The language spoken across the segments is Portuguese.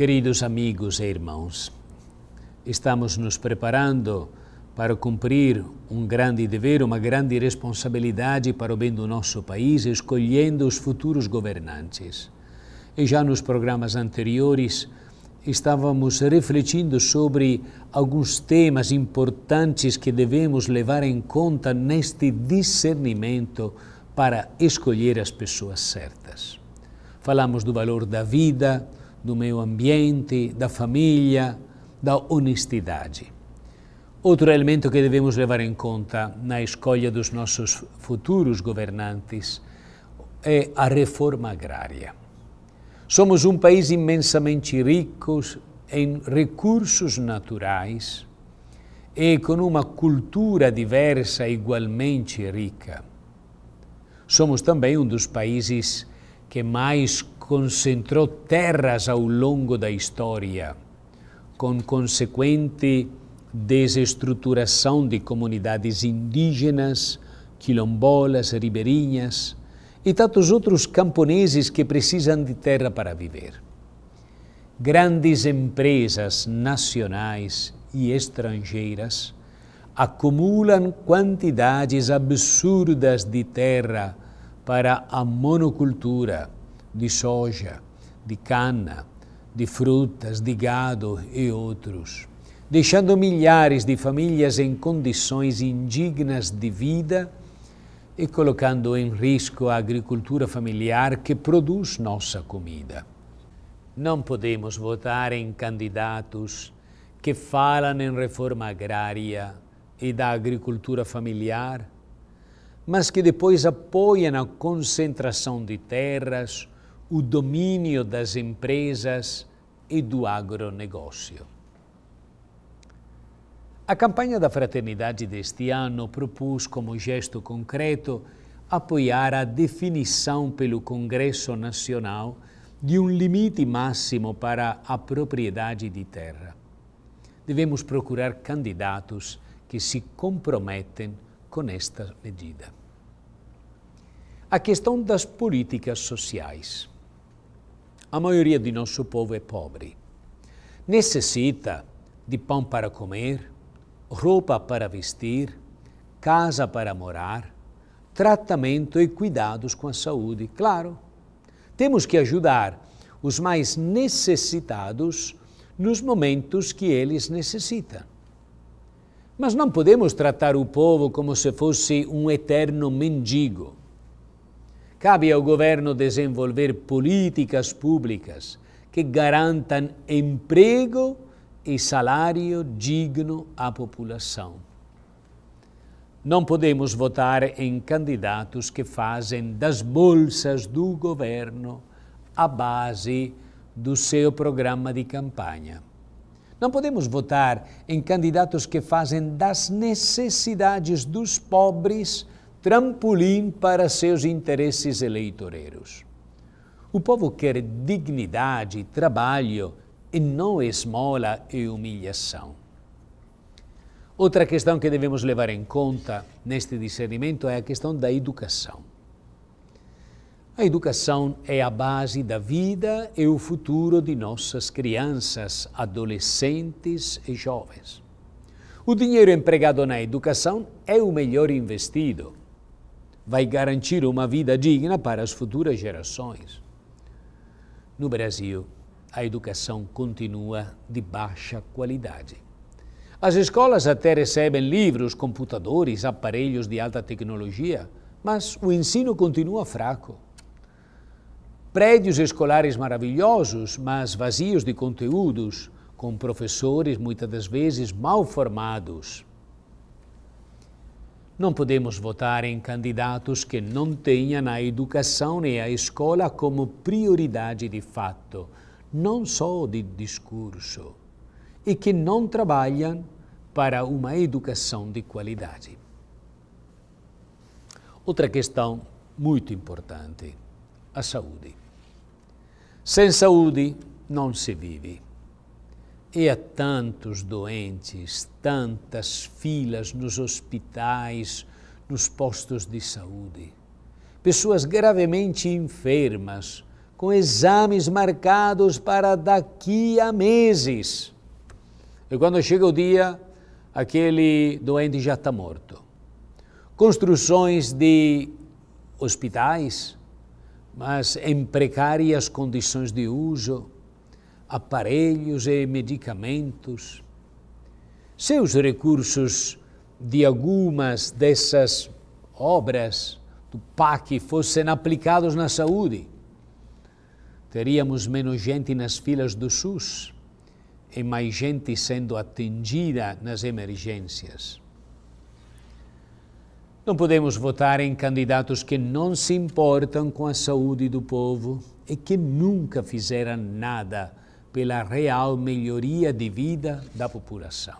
Queridos amigos e irmãos, estamos nos preparando para cumprir um grande dever, uma grande responsabilidade para o bem do nosso país, escolhendo os futuros governantes. E já nos programas anteriores estávamos refletindo sobre alguns temas importantes que devemos levar em conta neste discernimento para escolher as pessoas certas. Falamos do valor da vida, do meio ambiente, da família, da honestidade. Outro elemento que devemos levar em conta na escolha dos nossos futuros governantes é a reforma agrária. Somos um país imensamente rico em recursos naturais e com uma cultura diversa igualmente rica. Somos também um dos países que mais concentrou terras ao longo da história, com consequente desestruturação de comunidades indígenas, quilombolas, ribeirinhas e tantos outros camponeses que precisam de terra para viver. Grandes empresas nacionais e estrangeiras acumulam quantidades absurdas de terra para a monocultura de soja, de cana, de frutas, de gado e outros, deixando milhares de famílias em condições indignas de vida e colocando em risco a agricultura familiar que produz nossa comida. Não podemos votar em candidatos que falam em reforma agrária e da agricultura familiar, mas que depois apoiam a concentração de terras o domínio das empresas e do agronegócio. A campanha da fraternidade deste ano propôs como gesto concreto apoiar a definição pelo Congresso Nacional de um limite máximo para a propriedade de terra. Devemos procurar candidatos que se comprometem com esta medida. A questão das políticas sociais. A maioria de nosso povo é pobre. Necessita de pão para comer, roupa para vestir, casa para morar, tratamento e cuidados com a saúde. Claro, temos que ajudar os mais necessitados nos momentos que eles necessitam. Mas não podemos tratar o povo como se fosse um eterno mendigo. Cabe ao governo desenvolver políticas públicas que garantam emprego e salário digno à população. Não podemos votar em candidatos que fazem das bolsas do governo a base do seu programa de campanha. Não podemos votar em candidatos que fazem das necessidades dos pobres trampolim para seus interesses eleitoreiros. O povo quer dignidade, trabalho e não esmola e humilhação. Outra questão que devemos levar em conta neste discernimento é a questão da educação. A educação é a base da vida e o futuro de nossas crianças, adolescentes e jovens. O dinheiro empregado na educação é o melhor investido vai garantir uma vida digna para as futuras gerações. No Brasil, a educação continua de baixa qualidade. As escolas até recebem livros, computadores, aparelhos de alta tecnologia, mas o ensino continua fraco. Prédios escolares maravilhosos, mas vazios de conteúdos, com professores muitas das vezes mal formados não podemos votar em candidatos que não tenham a educação e a escola como prioridade de fato, não só de discurso, e que não trabalham para uma educação de qualidade. Outra questão muito importante, a saúde. Sem saúde não se vive. E há tantos doentes, tantas filas nos hospitais, nos postos de saúde. Pessoas gravemente enfermas, com exames marcados para daqui a meses. E quando chega o dia, aquele doente já está morto. Construções de hospitais, mas em precárias condições de uso aparelhos e medicamentos. Seus recursos de algumas dessas obras do PAC fossem aplicados na saúde, teríamos menos gente nas filas do SUS e mais gente sendo atendida nas emergências. Não podemos votar em candidatos que não se importam com a saúde do povo e que nunca fizeram nada pela real melhoria de vida da população.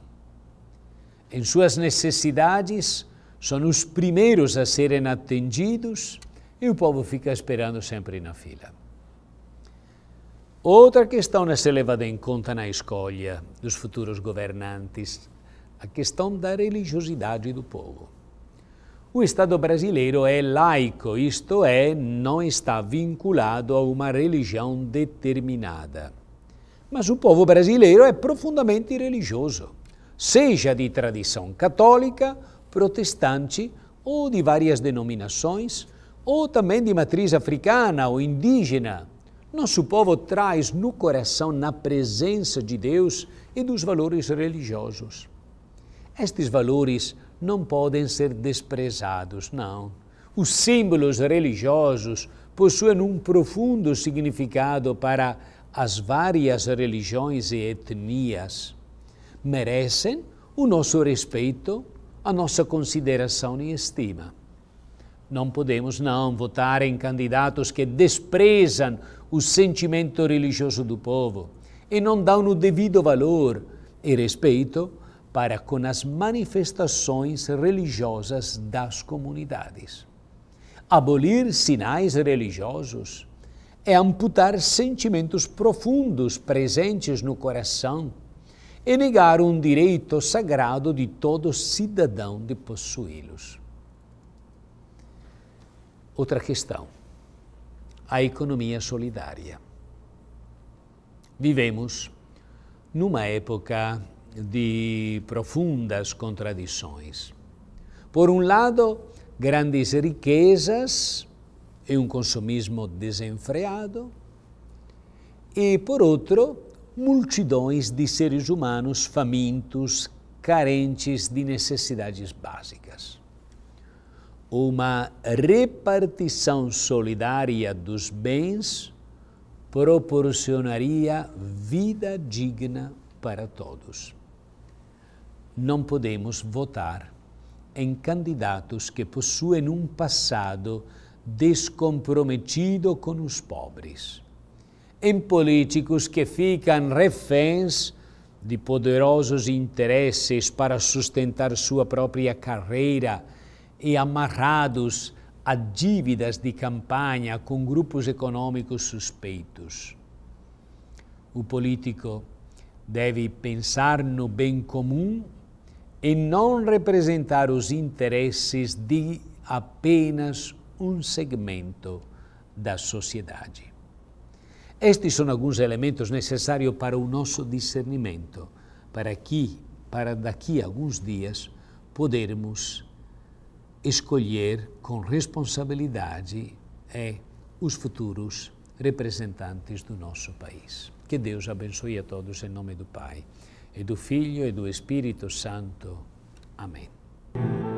Em suas necessidades, são os primeiros a serem atendidos e o povo fica esperando sempre na fila. Outra questão a ser levada em conta na escolha dos futuros governantes, a questão da religiosidade do povo. O Estado brasileiro é laico, isto é, não está vinculado a uma religião determinada. Mas o povo brasileiro é profundamente religioso, seja de tradição católica, protestante ou de várias denominações, ou também de matriz africana ou indígena. Nosso povo traz no coração, na presença de Deus e dos valores religiosos. Estes valores não podem ser desprezados, não. Os símbolos religiosos possuem um profundo significado para as várias religiões e etnias merecem o nosso respeito, a nossa consideração e estima. Não podemos não votar em candidatos que desprezam o sentimento religioso do povo e não dão o devido valor e respeito para com as manifestações religiosas das comunidades. Abolir sinais religiosos é amputar sentimentos profundos presentes no coração e negar um direito sagrado de todo cidadão de possuí-los. Outra questão: a economia solidária. Vivemos numa época de profundas contradições. Por um lado, grandes riquezas e é um consumismo desenfreado, e, por outro, multidões de seres humanos famintos, carentes de necessidades básicas. Uma repartição solidária dos bens proporcionaria vida digna para todos. Não podemos votar em candidatos que possuem um passado descomprometido com os pobres, em políticos que ficam reféns de poderosos interesses para sustentar sua própria carreira e amarrados a dívidas de campanha com grupos econômicos suspeitos. O político deve pensar no bem comum e não representar os interesses de apenas um segmento da sociedade. Estes são alguns elementos necessários para o nosso discernimento, para que, para daqui a alguns dias, podermos escolher com responsabilidade é, os futuros representantes do nosso país. Que Deus abençoe a todos em nome do Pai, e do Filho e do Espírito Santo. Amém.